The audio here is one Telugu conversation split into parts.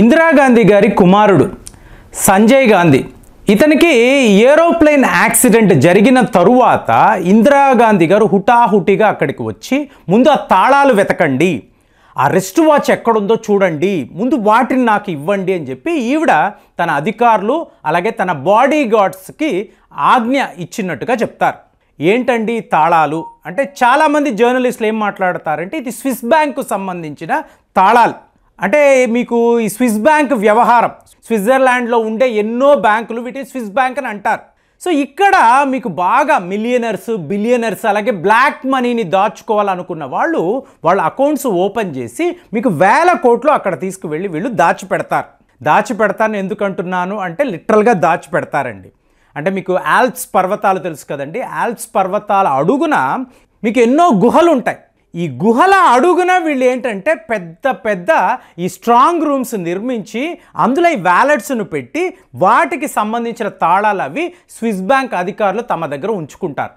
ఇందిరాగాంధీ గారి కుమారుడు సంజయ్ గాంధీ ఇతనికి ఏరోప్లేన్ యాక్సిడెంట్ జరిగిన తరువాత ఇందిరాగాంధీ గారు హుటాహుటిగా అక్కడికి వచ్చి ముందు ఆ తాళాలు వెతకండి ఆ రెస్ట్ వాచ్ ఎక్కడుందో చూడండి ముందు వాటిని నాకు ఇవ్వండి అని చెప్పి ఈవిడ తన అధికారులు అలాగే తన బాడీ గార్డ్స్కి ఆజ్ఞ ఇచ్చినట్టుగా చెప్తారు ఏంటండి తాళాలు అంటే చాలామంది జర్నలిస్టులు ఏం మాట్లాడతారంటే ఇది స్విస్ బ్యాంకు సంబంధించిన తాళాలు అంటే మీకు ఈ స్విస్ బ్యాంక్ వ్యవహారం స్విట్జర్లాండ్లో ఉండే ఎన్నో బ్యాంకులు వీటిని స్విస్ బ్యాంక్ అని అంటారు సో ఇక్కడ మీకు బాగా మిలియనర్స్ బిలియనర్స్ అలాగే బ్లాక్ మనీని దాచుకోవాలనుకున్న వాళ్ళు వాళ్ళ అకౌంట్స్ ఓపెన్ చేసి మీకు వేల కోట్లు అక్కడ తీసుకువెళ్ళి వీళ్ళు దాచిపెడతారు దాచిపెడతాను ఎందుకంటున్నాను అంటే లిటరల్గా దాచిపెడతారండి అంటే మీకు ఆల్ప్స్ పర్వతాలు తెలుసు కదండి ఆల్ప్స్ పర్వతాల అడుగున మీకు ఎన్నో గుహలు ఉంటాయి ఈ గుహల అడుగున వీళ్ళు ఏంటంటే పెద్ద పెద్ద ఈ స్ట్రాంగ్ రూమ్స్ నిర్మించి అందులో ఈ వ్యాలెట్స్ను పెట్టి వాటికి సంబంధించిన తాళాలు అవి స్విస్ బ్యాంక్ అధికారులు తమ దగ్గర ఉంచుకుంటారు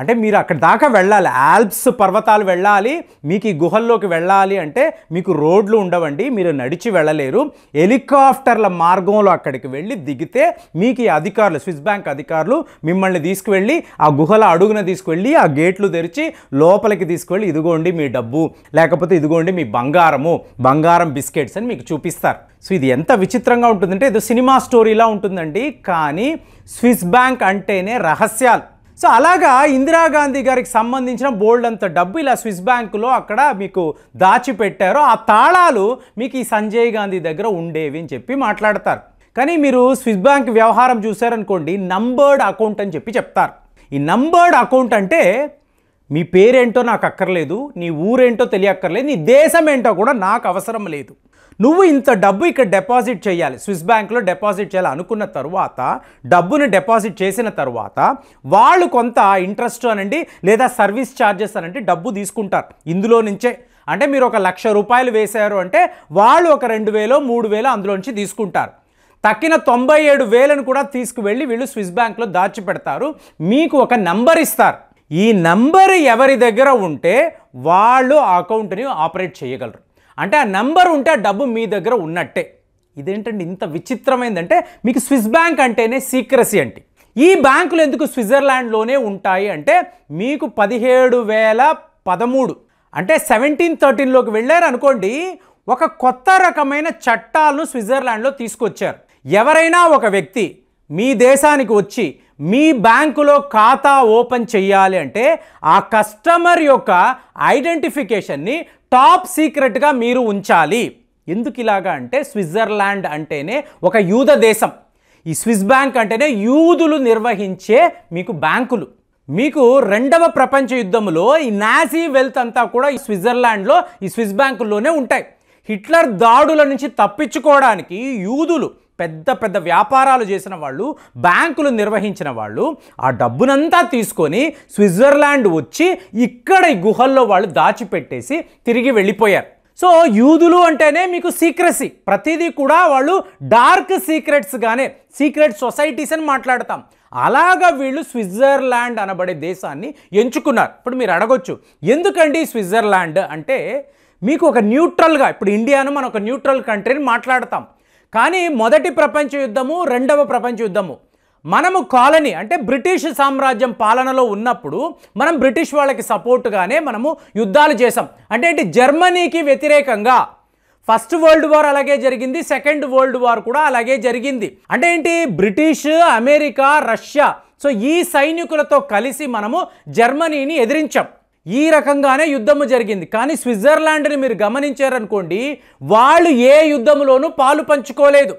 అంటే మీరు అక్కడ దాకా వెళ్ళాలి ఆల్ప్స్ పర్వతాలు వెళ్ళాలి మీకు ఈ గుహల్లోకి వెళ్ళాలి అంటే మీకు రోడ్లు ఉండవండి మీరు నడిచి వెళ్ళలేరు హెలికాప్టర్ల మార్గంలో అక్కడికి వెళ్ళి దిగితే మీకు ఈ అధికారులు స్విస్ బ్యాంక్ అధికారులు మిమ్మల్ని తీసుకువెళ్ళి ఆ గుహల అడుగున తీసుకువెళ్ళి ఆ గేట్లు తెరిచి లోపలికి తీసుకువెళ్ళి ఇదిగోండి మీ డబ్బు లేకపోతే ఇదిగోండి మీ బంగారము బంగారం బిస్కెట్స్ అని మీకు చూపిస్తారు సో ఇది ఎంత విచిత్రంగా ఉంటుందంటే ఏదో సినిమా స్టోరీలా ఉంటుందండి కానీ స్విస్ బ్యాంక్ అంటేనే రహస్యాలు సో అలాగా ఇందిరాగాంధీ గారికి సంబంధించిన బోల్డ్ అంత డబ్బు ఇలా స్విస్ బ్యాంకులో అక్కడ మీకు దాచిపెట్టారు ఆ తాళాలు మీకు ఈ సంజయ్ గాంధీ దగ్గర ఉండేవి అని చెప్పి మాట్లాడతారు కానీ మీరు స్విస్ బ్యాంక్ వ్యవహారం చూశారనుకోండి నంబర్డ్ అకౌంట్ అని చెప్పి చెప్తారు ఈ నంబర్డ్ అకౌంట్ అంటే మీ పేరేంటో నాకు అక్కర్లేదు నీ ఊరేంటో తెలియక్కర్లేదు నీ దేశం ఏంటో కూడా నాకు అవసరం లేదు నువ్వు ఇంత డబ్బు ఇక్కడ డిపాజిట్ చేయాలి స్విస్ బ్యాంక్లో డిపాజిట్ చేయాలి అనుకున్న తర్వాత డబ్బును డిపాజిట్ చేసిన తర్వాత వాళ్ళు కొంత ఇంట్రెస్ట్ అనండి లేదా సర్వీస్ ఛార్జెస్ అనండి డబ్బు తీసుకుంటారు ఇందులో నుంచే అంటే మీరు ఒక లక్ష రూపాయలు వేశారు అంటే వాళ్ళు ఒక రెండు వేలో మూడు వేలో అందులోంచి తీసుకుంటారు తక్కిన తొంభై ఏడు వేలను కూడా తీసుకువెళ్ళి వీళ్ళు స్విస్ బ్యాంక్లో దాచిపెడతారు మీకు ఒక నంబర్ ఇస్తారు ఈ నంబర్ ఎవరి దగ్గర ఉంటే వాళ్ళు ఆ అకౌంట్ని ఆపరేట్ చేయగలరు అంటే ఆ నెంబర్ ఉంటే ఆ డబ్బు మీ దగ్గర ఉన్నట్టే ఇదేంటండి ఇంత విచిత్రమైందంటే మీకు స్విస్ బ్యాంక్ అంటేనే సీక్రసీ అంటే ఈ బ్యాంకులు ఎందుకు స్విట్జర్లాండ్లోనే ఉంటాయి అంటే మీకు పదిహేడు వేల పదమూడు అంటే సెవెంటీన్ థర్టీన్లోకి వెళ్ళారు అనుకోండి ఒక కొత్త రకమైన చట్టాలను స్విట్జర్లాండ్లో తీసుకొచ్చారు ఎవరైనా ఒక వ్యక్తి మీ దేశానికి వచ్చి మీ బ్యాంకులో ఖాతా ఓపెన్ చేయాలి అంటే ఆ కస్టమర్ యొక్క ఐడెంటిఫికేషన్ని టాప్ సీక్రెట్గా మీరు ఉంచాలి ఎందుకు ఇలాగా అంటే స్విట్జర్లాండ్ అంటేనే ఒక యూద దేశం ఈ స్విస్ బ్యాంక్ అంటేనే యూదులు నిర్వహించే మీకు బ్యాంకులు మీకు రెండవ ప్రపంచ యుద్ధంలో ఈ నాసీ వెల్త్ అంతా కూడా ఈ స్విట్జర్లాండ్లో ఈ స్విస్ బ్యాంకుల్లోనే ఉంటాయి హిట్లర్ దాడుల నుంచి తప్పించుకోవడానికి యూదులు పెద్ద పెద్ద వ్యాపారాలు చేసిన వాళ్ళు బ్యాంకులు నిర్వహించిన వాళ్ళు ఆ డబ్బునంతా తీసుకొని స్విట్జర్లాండ్ వచ్చి ఇక్కడ ఈ గుహల్లో వాళ్ళు దాచిపెట్టేసి తిరిగి వెళ్ళిపోయారు సో యూదులు అంటేనే మీకు సీక్రసీ ప్రతిదీ కూడా వాళ్ళు డార్క్ సీక్రెట్స్గానే సీక్రెట్ సొసైటీస్ అని మాట్లాడతాం అలాగా వీళ్ళు స్విట్జర్లాండ్ అనబడే దేశాన్ని ఎంచుకున్నారు ఇప్పుడు మీరు అడగొచ్చు ఎందుకండి స్విట్జర్లాండ్ అంటే మీకు ఒక న్యూట్రల్గా ఇప్పుడు ఇండియాను మనం ఒక న్యూట్రల్ కంట్రీని మాట్లాడతాం కానీ మొదటి ప్రపంచ యుద్ధము రెండవ ప్రపంచ యుద్ధము మనము కాలనీ అంటే బ్రిటిష్ సామ్రాజ్యం పాలనలో ఉన్నప్పుడు మనం బ్రిటిష్ వాళ్ళకి సపోర్టుగానే మనము యుద్ధాలు చేసాం అంటే ఏంటి జర్మనీకి వ్యతిరేకంగా ఫస్ట్ వరల్డ్ వార్ అలాగే జరిగింది సెకండ్ వరల్డ్ వార్ కూడా అలాగే జరిగింది అంటే ఏంటి బ్రిటిష్ అమెరికా రష్యా సో ఈ సైనికులతో కలిసి మనము జర్మనీని ఎదిరించాం ఈ రకంగానే యుద్ధము జరిగింది కానీ స్విట్జర్లాండ్ని మీరు గమనించారనుకోండి వాళ్ళు ఏ యుద్ధంలోనూ పాలు పంచుకోలేదు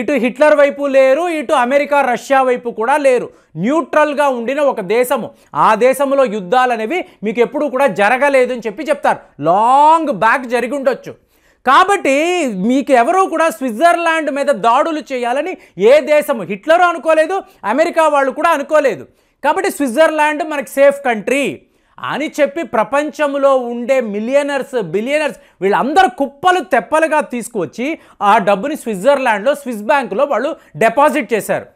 ఇటు హిట్లర్ వైపు లేరు ఇటు అమెరికా రష్యా వైపు కూడా లేరు న్యూట్రల్గా ఉండిన ఒక దేశము ఆ దేశంలో యుద్ధాలు అనేవి మీకు ఎప్పుడూ కూడా జరగలేదు అని చెప్పి చెప్తారు లాంగ్ బ్యాక్ జరిగి ఉండొచ్చు కాబట్టి మీకు ఎవరూ కూడా స్విట్జర్లాండ్ మీద దాడులు చేయాలని ఏ దేశము హిట్లరు అనుకోలేదు అమెరికా వాళ్ళు కూడా అనుకోలేదు కాబట్టి స్విట్జర్లాండ్ మనకి సేఫ్ కంట్రీ అని చెప్పి ప్రపంచంలో ఉండే మిలియనర్స్ బిలియనర్స్ వీళ్ళందరూ కుప్పలు తెప్పలుగా తీసుకువచ్చి ఆ డబ్బుని స్విట్జర్లాండ్లో స్విస్ బ్యాంకులో వాళ్ళు డిపాజిట్ చేశారు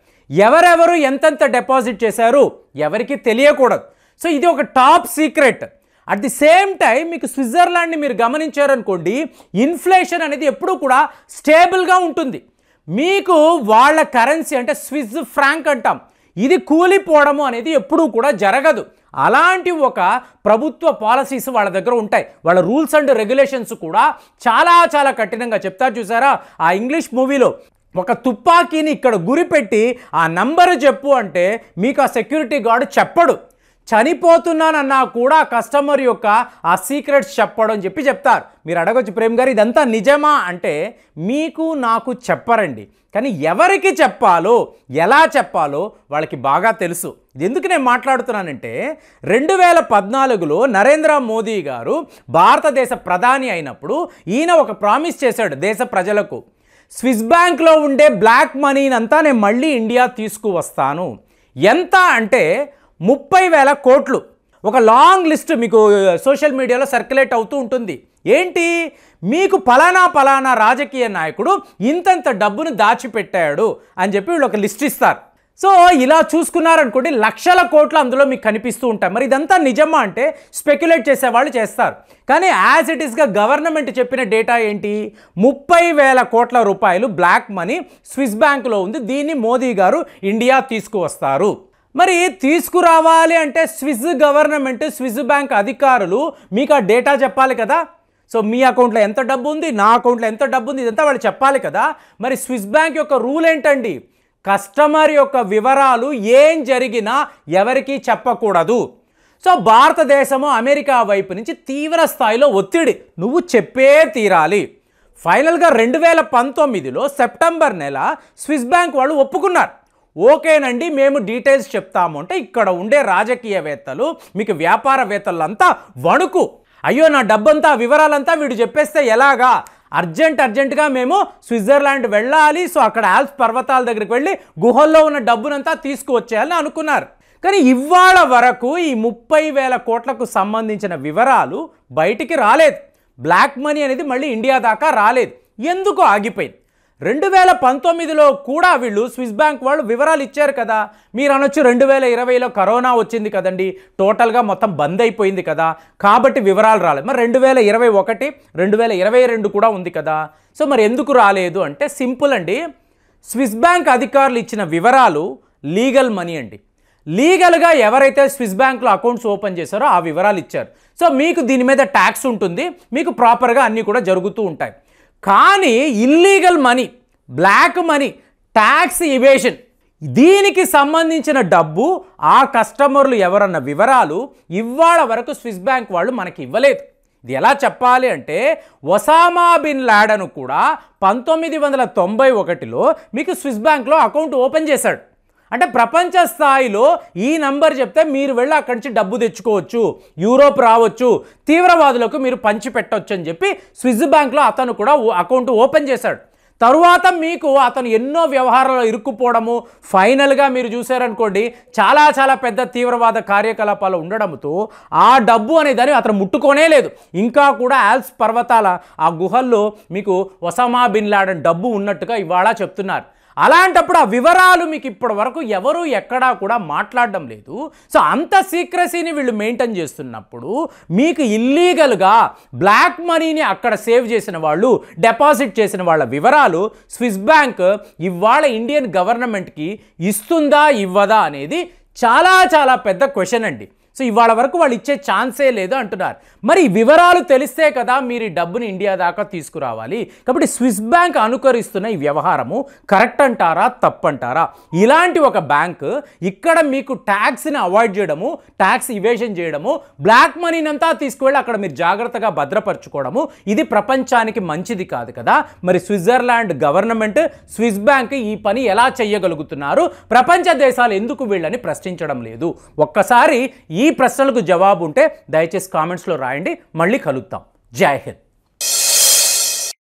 ఎవరెవరు ఎంతెంత డిపాజిట్ చేశారు ఎవరికి తెలియకూడదు సో ఇది ఒక top secret at the same time మీకు స్విట్జర్లాండ్ని మీరు గమనించారనుకోండి ఇన్ఫ్లేషన్ అనేది ఎప్పుడూ కూడా స్టేబుల్గా ఉంటుంది మీకు వాళ్ళ కరెన్సీ అంటే స్విజ్ ఫ్రాంక్ అంటాం ఇది కూలిపోవడము అనేది ఎప్పుడూ కూడా జరగదు అలాంటి ఒక ప్రభుత్వ పాలసీస్ వాళ్ళ దగ్గర ఉంటాయి వాళ్ళ రూల్స్ అండ్ రెగ్యులేషన్స్ కూడా చాలా చాలా కఠినంగా చెప్తారు చూసారా ఆ ఇంగ్లీష్ మూవీలో ఒక తుపాకీని ఇక్కడ గురిపెట్టి ఆ నంబరు చెప్పు అంటే మీకు ఆ సెక్యూరిటీ గార్డు చెప్పడు చనిపోతున్నానన్నా కూడా కస్టమర్ యొక్క ఆ సీక్రెట్స్ చెప్పడం చెప్పి చెప్తారు మీరు అడగొచ్చు ప్రేమ్ గారు ఇదంతా నిజమా అంటే మీకు నాకు చెప్పరండి కానీ ఎవరికి చెప్పాలో ఎలా చెప్పాలో వాళ్ళకి బాగా తెలుసు ఎందుకు నేను మాట్లాడుతున్నానంటే రెండు వేల పద్నాలుగులో నరేంద్ర మోదీ గారు భారతదేశ ప్రధాని అయినప్పుడు ఈయన ఒక ప్రామిస్ చేశాడు దేశ ప్రజలకు స్విస్ బ్యాంక్లో ఉండే బ్లాక్ మనీనంతా నేను మళ్ళీ ఇండియా తీసుకువస్తాను ఎంత అంటే ముప్పై వేల కోట్లు ఒక లాంగ్ లిస్ట్ మీకు సోషల్ మీడియాలో సర్క్యులేట్ అవుతూ ఉంటుంది ఏంటి మీకు ఫలానా ఫలానా రాజకీయ నాయకుడు ఇంతంత డబ్బును దాచిపెట్టాడు అని చెప్పి వీళ్ళు ఒక లిస్ట్ ఇస్తారు సో ఇలా చూసుకున్నారనుకోండి లక్షల కోట్లు అందులో మీకు కనిపిస్తూ ఉంటాయి మరి ఇదంతా నిజమా అంటే స్పెక్యులేట్ చేసేవాళ్ళు చేస్తారు కానీ యాజ్ ఇట్ ఈస్గా గవర్నమెంట్ చెప్పిన డేటా ఏంటి ముప్పై వేల కోట్ల రూపాయలు బ్లాక్ మనీ స్విస్ బ్యాంకులో ఉంది దీన్ని మోదీ గారు ఇండియా తీసుకువస్తారు మరి తీసుకురావాలి అంటే స్విస్ గవర్నమెంట్ స్విస్ బ్యాంక్ అధికారులు మీకు ఆ డేటా చెప్పాలి కదా సో మీ అకౌంట్లో ఎంత డబ్బు ఉంది నా అకౌంట్లో ఎంత డబ్బు ఉంది ఇదంతా వాళ్ళు చెప్పాలి కదా మరి స్విస్ బ్యాంక్ యొక్క రూల్ ఏంటండి కస్టమర్ యొక్క వివరాలు ఏం జరిగినా ఎవరికీ చెప్పకూడదు సో భారతదేశము అమెరికా వైపు నుంచి తీవ్ర స్థాయిలో ఒత్తిడి నువ్వు చెప్పే తీరాలి ఫైనల్గా రెండు వేల పంతొమ్మిదిలో సెప్టెంబర్ నెల స్విస్ బ్యాంక్ వాళ్ళు ఒప్పుకున్నారు ఓకేనండి మేము డీటెయిల్స్ చెప్తాము అంటే ఇక్కడ ఉండే రాజకీయవేత్తలు మీకు వ్యాపారవేత్తలంతా వణుకు అయ్యో నా డబ్బంతా వివరాలంతా వీడు చెప్పేస్తే ఎలాగా అర్జెంట్ అర్జెంటుగా మేము స్విట్జర్లాండ్ వెళ్ళాలి సో అక్కడ ఆల్ప్స్ పర్వతాల దగ్గరికి వెళ్ళి గుహల్లో ఉన్న డబ్బునంతా తీసుకువచ్చేయాలని అనుకున్నారు కానీ ఇవాళ వరకు ఈ ముప్పై వేల కోట్లకు సంబంధించిన వివరాలు బయటికి రాలేదు బ్లాక్ మనీ అనేది మళ్ళీ ఇండియా దాకా రాలేదు ఎందుకు ఆగిపోయింది రెండు వేల పంతొమ్మిదిలో కూడా వీళ్ళు స్విస్ బ్యాంక్ వాళ్ళు వివరాలు ఇచ్చారు కదా మీరు అనొచ్చు రెండు వేల ఇరవైలో కరోనా వచ్చింది కదండి టోటల్గా మొత్తం బంద్ అయిపోయింది కదా కాబట్టి వివరాలు రాలేదు మరి రెండు వేల ఇరవై ఒకటి రెండు వేల ఇరవై రెండు కూడా ఉంది కదా సో మరి ఎందుకు రాలేదు అంటే సింపుల్ అండి స్విస్ బ్యాంక్ అధికారులు ఇచ్చిన వివరాలు లీగల్ మనీ అండి లీగల్గా ఎవరైతే స్విస్ బ్యాంక్లో అకౌంట్స్ ఓపెన్ చేశారో ఆ వివరాలు ఇచ్చారు సో మీకు దీని మీద ట్యాక్స్ ఉంటుంది మీకు ప్రాపర్గా అన్నీ కూడా జరుగుతూ ఉంటాయి కానీ illegal money black money tax evasion దీనికి సంబంధించిన డబ్బు ఆ కస్టమర్లు ఎవరన్న వివరాలు ఇవాళ వరకు స్విస్ బ్యాంక్ వాళ్ళు మనకి ఇవ్వలేదు ఇది ఎలా చెప్పాలి అంటే ఒసామా బిన్ లాడను కూడా పంతొమ్మిది వందల తొంభై ఒకటిలో మీకు స్విస్ బ్యాంక్లో అకౌంట్ ఓపెన్ చేశాడు అంటే ప్రపంచ స్థాయిలో ఈ నంబర్ చెప్తే మీరు వెళ్ళి అక్కడి నుంచి డబ్బు తెచ్చుకోవచ్చు యూరోప్ రావచ్చు తీవ్రవాదులకు మీరు పంచి పెట్టవచ్చు అని చెప్పి స్విజ్ బ్యాంక్లో అతను కూడా అకౌంట్ ఓపెన్ చేశాడు తరువాత మీకు అతను ఎన్నో వ్యవహారాలు ఇరుక్కుపోవడము ఫైనల్గా మీరు చూశారనుకోండి చాలా చాలా పెద్ద తీవ్రవాద కార్యకలాపాలు ఉండడంతో ఆ డబ్బు దాన్ని అతను ముట్టుకోనే లేదు ఇంకా కూడా ఆల్స్ పర్వతాల ఆ గుహల్లో మీకు ఒసామా బిన్ లాడన్ డబ్బు ఉన్నట్టుగా ఇవాళ చెప్తున్నారు అలాంటప్పుడు ఆ వివరాలు మీకు ఇప్పటి వరకు ఎవరు ఎక్కడా కూడా మాట్లాడడం లేదు సో అంత సీక్రసీని వీళ్ళు మెయింటైన్ చేస్తున్నప్పుడు మీకు ఇల్లీగల్గా బ్లాక్ మనీని అక్కడ సేవ్ చేసిన వాళ్ళు డిపాజిట్ చేసిన వాళ్ళ వివరాలు స్విస్ బ్యాంక్ ఇవాళ ఇండియన్ గవర్నమెంట్కి ఇస్తుందా ఇవ్వదా అనేది చాలా చాలా పెద్ద క్వశ్చన్ అండి సో ఇవాళ వరకు వాళ్ళు ఇచ్చే ఛాన్సే లేదు అంటున్నారు మరి వివరాలు తెలిస్తే కదా మీరు డబ్బుని ఇండియా దాకా తీసుకురావాలి కాబట్టి స్విస్ బ్యాంక్ అనుకరిస్తున్న ఈ వ్యవహారము కరెక్ట్ అంటారా తప్పంటారా ఇలాంటి ఒక బ్యాంక్ ఇక్కడ మీకు ట్యాక్స్ని అవాయిడ్ చేయడము ట్యాక్స్ ఇవేషన్ చేయడము బ్లాక్ మనీని అంతా తీసుకువెళ్ళి అక్కడ మీరు జాగ్రత్తగా భద్రపరచుకోవడము ఇది ప్రపంచానికి మంచిది కాదు కదా మరి స్విట్జర్లాండ్ గవర్నమెంట్ స్విస్ బ్యాంక్ ఈ పని ఎలా చేయగలుగుతున్నారు ప్రపంచ దేశాలు ఎందుకు వీళ్ళని ప్రశ్నించడం లేదు ఒక్కసారి ఈ ఈ ప్రశ్నలకు జవాబు ఉంటే దయచేసి కామెంట్స్లో రాయండి మళ్ళీ కలుద్దాం జై హింద్